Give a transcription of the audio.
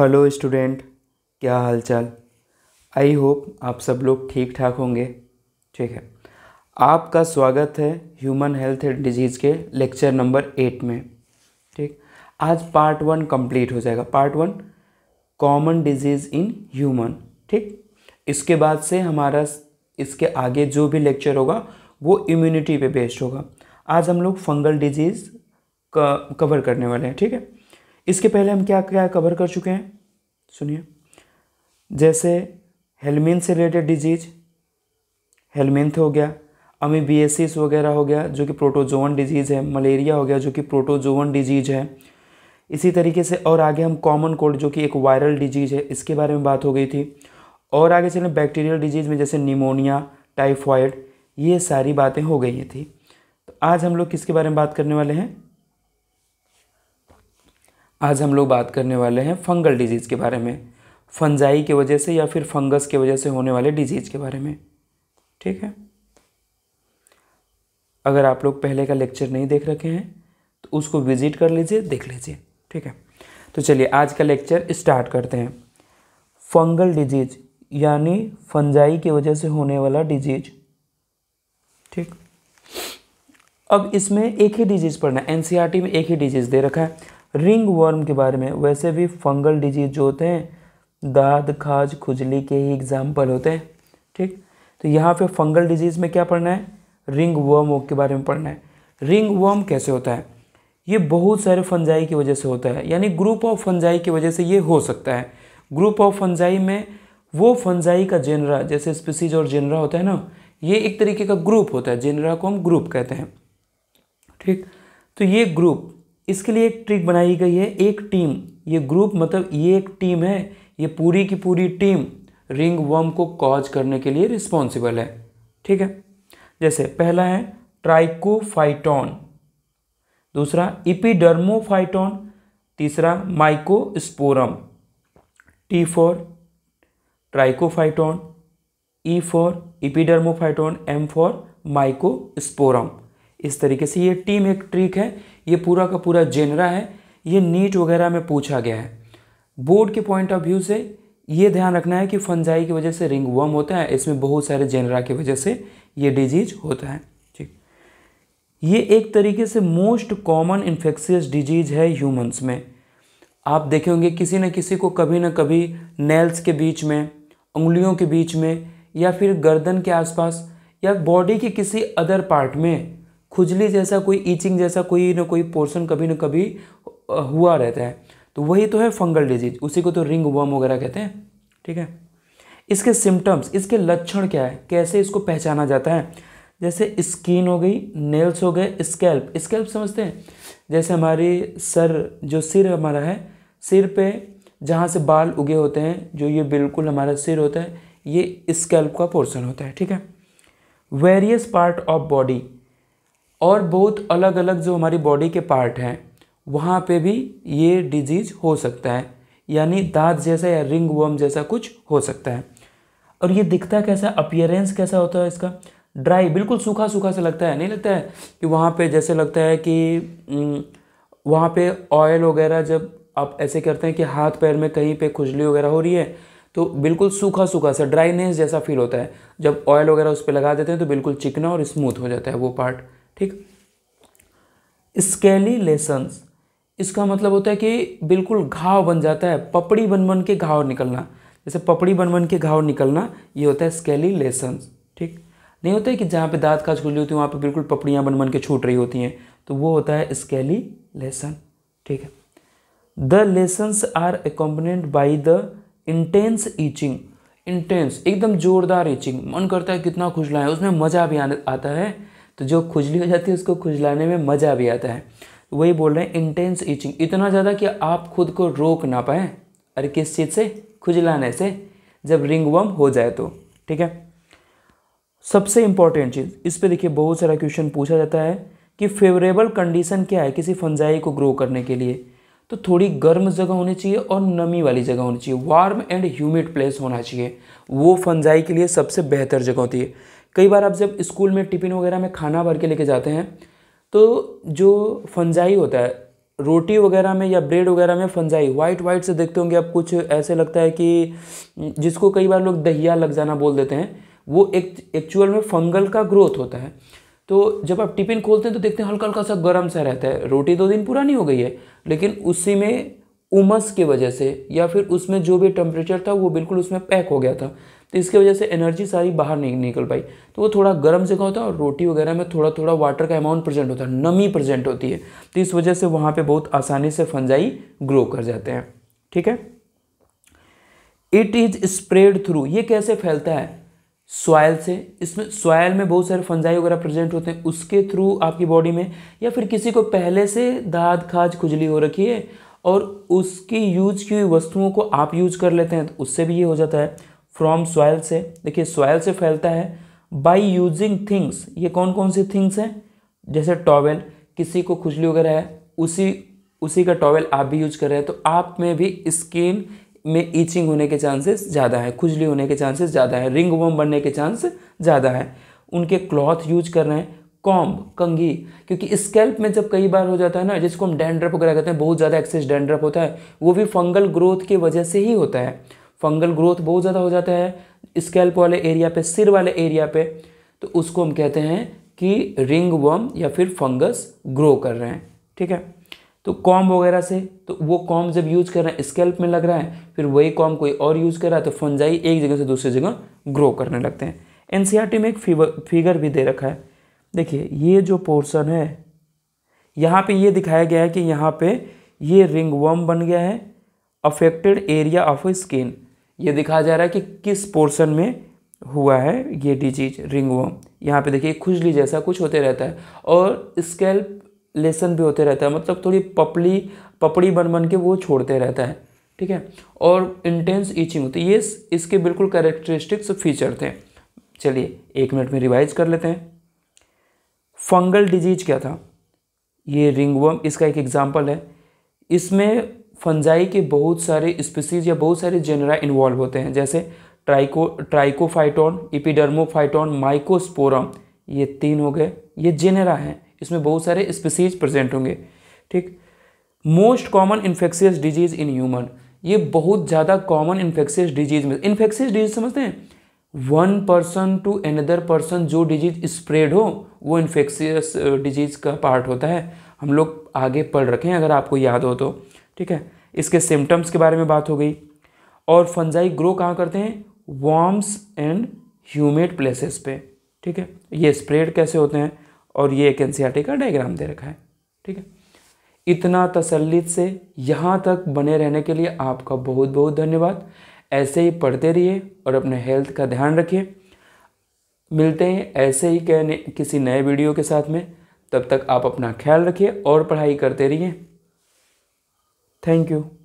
Hello student क्या हालचाल I hope आप सब लोग ठीक ठाक होंगे ठीक है आपका स्वागत है ह्यूमन हेल्थ एंड डिजीज़ के लेक्चर नंबर एट में ठीक आज पार्ट वन कंप्लीट हो जाएगा part one common disease in human ठीक इसके बाद से हमारा इसके आगे जो भी लेक्चर होगा वो इम्यूनिटी पे बेस्ड होगा आज हम लोग फंगल डिजीज़ कवर करने वाले हैं ठीक है इसके पहले हम क्या क्या कवर कर चुके हैं सुनिए जैसे हेलमिन से रिलेटेड डिजीज हेलमिंथ हो गया अमीबीएसिस वगैरह हो गया जो कि प्रोटोजोवन डिजीज़ है मलेरिया हो गया जो कि प्रोटोजोवन डिजीज़ है इसी तरीके से और आगे हम कॉमन कोल्ड जो कि एक वायरल डिजीज़ है इसके बारे में बात हो गई थी और आगे चलें बैक्टीरियल डिजीज़ में जैसे निमोनिया टाइफॉयड ये सारी बातें हो गई थी तो आज हम लोग किसके बारे में बात करने वाले हैं आज हम लोग बात करने वाले हैं फंगल डिजीज़ के बारे में फंजाई की वजह से या फिर फंगस की वजह से होने वाले डिजीज़ के बारे में ठीक है अगर आप लोग पहले का लेक्चर नहीं देख रखे हैं तो उसको विजिट कर लीजिए देख लीजिए ठीक है तो चलिए आज का लेक्चर स्टार्ट करते हैं फंगल डिजीज यानी फंजाई की वजह से होने वाला डिजीज ठीक अब इसमें एक ही डिजीज़ पढ़ना है एनसीआरटी में एक ही डिजीज़ दे रखा है रिंग वर्म के बारे में वैसे भी फंगल डिजीज जो होते हैं दाद खाज खुजली के ही एग्जाम्पल होते हैं ठीक तो यहाँ पे फंगल डिजीज़ में क्या पढ़ना है रिंग वर्म के बारे में पढ़ना है रिंग वर्म कैसे होता है ये बहुत सारे फंजाई की वजह से होता है यानी ग्रुप ऑफ फंजाई की वजह से ये हो सकता है ग्रुप ऑफ फंजाई में वो फंजाई का जेनरा जैसे स्पीसीज और जेनरा होता है ना ये एक तरीके का ग्रुप होता है जेनरा को हम ग्रुप कहते हैं ठीक तो ये ग्रुप इसके लिए एक ट्रिक बनाई गई है एक टीम ये ग्रुप मतलब ये एक टीम है ये पूरी की पूरी टीम रिंग वर्म को कॉज करने के लिए रिस्पॉन्सिबल है ठीक है जैसे पहला है ट्राइकोफाइटॉन दूसरा इपीडर्मोफाइटॉन तीसरा Microsporum T four Trichophyton E four Epidermophyton M four Microsporum इस तरीके से ये टीम एक ट्रिक है ये पूरा का पूरा जेनरा है ये नीट वगैरह में पूछा गया है बोर्ड के पॉइंट ऑफ व्यू से ये ध्यान रखना है कि फंजाई की वजह से रिंग वर्म होता है इसमें बहुत सारे जेनरा की वजह से ये डिजीज होता है ठीक ये एक तरीके से मोस्ट कॉमन इन्फेक्शियस डिजीज है ह्यूमन्स में आप देखे होंगे किसी न किसी को कभी ना कभी नेल्स के बीच में उंगलियों के बीच में या फिर गर्दन के आसपास या बॉडी के किसी अदर पार्ट में खुजली जैसा कोई ईचिंग जैसा कोई ना कोई पोर्शन कभी ना कभी हुआ रहता है तो वही तो है फंगल डिजीज उसी को तो रिंग वर्म वगैरह कहते हैं ठीक है इसके सिम्टम्स इसके लक्षण क्या है कैसे इसको पहचाना जाता है जैसे स्किन हो गई नेल्स हो गए स्कैल्प स्कैल्प समझते हैं जैसे हमारी सर जो सिर हमारा है सिर पे जहाँ से बाल उगे होते हैं जो ये बिल्कुल हमारा सिर होता है ये स्कैल्प का पोर्शन होता है ठीक है वेरियस पार्ट ऑफ बॉडी और बहुत अलग अलग जो हमारी बॉडी के पार्ट हैं वहाँ पे भी ये डिजीज़ हो सकता है यानी दांत जैसा या रिंग वर्म जैसा कुछ हो सकता है और ये दिखता कैसा अपियरेंस कैसा होता है इसका ड्राई बिल्कुल सूखा सूखा सा लगता है नहीं लगता है कि वहाँ पे जैसे लगता है कि वहाँ पे ऑयल वगैरह जब आप ऐसे करते हैं कि हाथ पैर में कहीं पे खुजली वगैरह हो रही है तो बिल्कुल सूखा सूखा सा ड्राइनेस जैसा फील होता है जब ऑयल वगैरह उस पर लगा देते हैं तो बिल्कुल चिकना और स्मूथ हो जाता है वो पार्ट ठीक स्केली लेसन्स इसका मतलब होता है कि बिल्कुल घाव बन जाता है पपड़ी बन बन के घाव निकलना जैसे पपड़ी बन बन के घाव निकलना ये होता है स्केली लेसन्स ठीक नहीं होता है कि जहाँ पे दांत काज खुली होती है वहाँ पे बिल्कुल पपड़ियाँ बन बन के छूट रही होती हैं तो वो होता है स्केली लेसन ठीक है the lesions are accompanied by the intense itching intense एकदम जोरदार ईचिंग मन करता है कितना खुश लाए उसमें मज़ा भी आने आता है तो जो खुजली हो जाती है उसको खुजलाने में मज़ा भी आता है वही बोल रहे हैं इंटेंस ईचिंग इतना ज़्यादा कि आप खुद को रोक ना पाए अरे किस चीज़ से खुजलाने से जब रिंग वर्म हो जाए तो ठीक है सबसे इम्पॉर्टेंट चीज़ इस पर देखिए बहुत सारा क्वेश्चन पूछा जाता है कि फेवरेबल कंडीशन क्या है किसी फंजाई को ग्रो करने के लिए तो थोड़ी गर्म जगह होनी चाहिए और नमी वाली जगह होनी चाहिए वार्म एंड ह्यूमिड प्लेस होना चाहिए वो फंजाई के लिए सबसे बेहतर जगह होती है कई बार आप जब स्कूल में टिफ़िन वगैरह में खाना भर के लेके जाते हैं तो जो फंजाई होता है रोटी वगैरह में या ब्रेड वगैरह में फंजाई वाइट वाइट से देखते होंगे आप कुछ ऐसे लगता है कि जिसको कई बार लोग दहिया लग जाना बोल देते हैं वो एक एक्चुअल में फंगल का ग्रोथ होता है तो जब आप टिफ़िन खोलते हैं तो देखते हैं हल्का हल्का सा गर्म सा रहता है रोटी दो तो दिन पुरानी हो गई है लेकिन उसी में उमस की वजह से या फिर उसमें जो भी टेम्परेचर था वो बिल्कुल उसमें पैक हो गया था तो इसकी वजह से एनर्जी सारी बाहर नहीं निकल पाई तो वो थोड़ा गर्म जगह होता है और रोटी वगैरह में थोड़ा थोड़ा वाटर का अमाउंट प्रेजेंट होता है नमी प्रेजेंट होती है तो इस वजह से वहाँ पर बहुत आसानी से फंजाई ग्रो कर जाते हैं ठीक है इट इज स्प्रेड थ्रू ये कैसे फैलता है सॉयल से इसमें सॉयल में बहुत सारे फंजाई वगैरह प्रेजेंट होते हैं उसके थ्रू आपकी बॉडी में या फिर किसी को पहले से दाद खाज खुजली हो रखी है और उसकी यूज की हुई वस्तुओं को आप यूज कर लेते हैं तो उससे भी ये हो जाता है फ्रॉम सॉयल से देखिए सॉयल से फैलता है बाय यूजिंग थिंग्स ये कौन कौन सी थिंग्स हैं जैसे टॉवेल किसी को खुजली वगैरह है उसी उसी का टॉवेल आप भी यूज कर रहे हैं तो आप में भी स्किन में ईचिंग होने के चांसेस ज़्यादा है खुजली होने के चांसेस ज़्यादा है रिंग वम बनने के चांस ज़्यादा है उनके क्लॉथ यूज कर रहे हैं कॉम्ब कंघी क्योंकि स्केल्प में जब कई बार हो जाता है ना जिसको हम डेंड्रप वगैरह कहते हैं बहुत ज़्यादा एक्सेस डेंड्रप होता है वो भी फंगल ग्रोथ की वजह से ही होता है फंगल ग्रोथ बहुत ज़्यादा हो जाता है स्केल्प वाले एरिया पे सिर वाले एरिया पे तो उसको हम कहते हैं कि रिंग वर्म या फिर फंगस ग्रो कर रहे हैं ठीक है तो कॉम वगैरह से तो वो कॉम जब यूज कर रहे हैं स्केल्प में लग रहा है फिर वही कॉम कोई और यूज़ कर रहा है तो फंजाई एक जगह से दूसरी जगह ग्रो करने लगते हैं एन में एक फिगर भी दे रखा है देखिए ये जो पोर्सन है यहाँ पे ये दिखाया गया है कि यहाँ पे ये रिंग वर्म बन गया है अफेक्टेड एरिया ऑफ स्किन ये दिखाया जा रहा है कि किस पोर्शन में हुआ है ये डिजीज वर्म यहाँ पर देखिए खुजली जैसा कुछ होते रहता है और स्केल्प लेसन भी होते रहता है मतलब थोड़ी पपली पपड़ी बन बन के वो छोड़ते रहता है ठीक है और इंटेंस ईचिंग होती है ये इसके बिल्कुल कैरेक्टरिस्टिक्स फीचर थे चलिए एक मिनट में रिवाइज कर लेते हैं फंगल डिजीज क्या था ये रिंगवर्म इसका एक एग्जाम्पल है इसमें फंजाई के बहुत सारे स्पीसीज या बहुत सारे जेनरा इन्वॉल्व होते हैं जैसे ट्राइको ट्राइकोफाइटोन इपिडर्मोफाइटोन माइकोस्पोरम ये तीन हो गए ये जेनेरा हैं इसमें बहुत सारे स्पीसीज प्रेजेंट होंगे ठीक most common infectious disease in human ये बहुत ज़्यादा कॉमन इन्फेक्शियस डिजीज में इन्फेक्शियस डिजीज समझते हैं one person to another person जो डिजीज स्प्रेड हो वो इन्फेक्शियस डिजीज uh, का पार्ट होता है हम लोग आगे पढ़ रखें अगर आपको याद हो तो ठीक है इसके सिम्टम्स के बारे में बात हो गई और फंजाई ग्रो कहाँ करते हैं वॉर्म्स एंड ह्यूमिड प्लेसेस पे ठीक है ये स्प्रेड कैसे होते हैं और ये एक एनसीआरटी का डायग्राम दे रखा है ठीक है इतना तसल्लित से यहाँ तक बने रहने के लिए आपका बहुत बहुत धन्यवाद ऐसे ही पढ़ते रहिए और अपने हेल्थ का ध्यान रखिए मिलते हैं ऐसे ही कहने किसी नए वीडियो के साथ में तब तक आप अपना ख्याल रखिए और पढ़ाई करते रहिए Thank you.